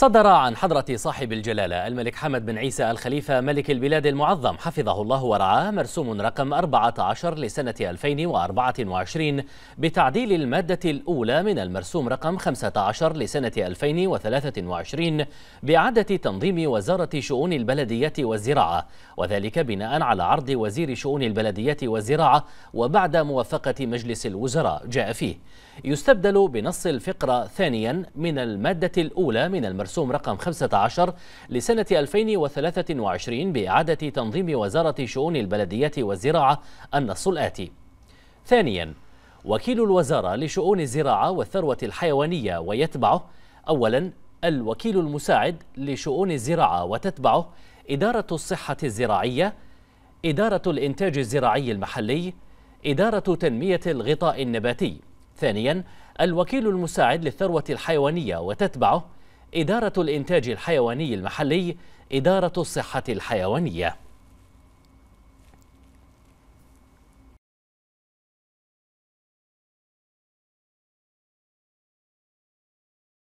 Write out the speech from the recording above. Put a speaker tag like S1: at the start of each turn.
S1: صدر عن حضرة صاحب الجلالة الملك حمد بن عيسى الخليفة ملك البلاد المعظم حفظه الله ورعاه مرسوم رقم 14 لسنة 2024 بتعديل المادة الأولى من المرسوم رقم 15 لسنة 2023 بإعادة تنظيم وزارة شؤون البلدية والزراعة وذلك بناء على عرض وزير شؤون البلدية والزراعة وبعد موافقة مجلس الوزراء جاء فيه يستبدل بنص الفقرة ثانيا من المادة الأولى من المرسوم رقم 15 لسنة 2023 بإعادة تنظيم وزارة شؤون البلديات والزراعة النص الآتي ثانيا وكيل الوزارة لشؤون الزراعة والثروة الحيوانية ويتبعه أولا الوكيل المساعد لشؤون الزراعة وتتبعه إدارة الصحة الزراعية إدارة الإنتاج الزراعي المحلي إدارة تنمية الغطاء النباتي ثانيا الوكيل المساعد للثروة الحيوانية وتتبعه إدارة الإنتاج الحيواني المحلي إدارة الصحة الحيوانية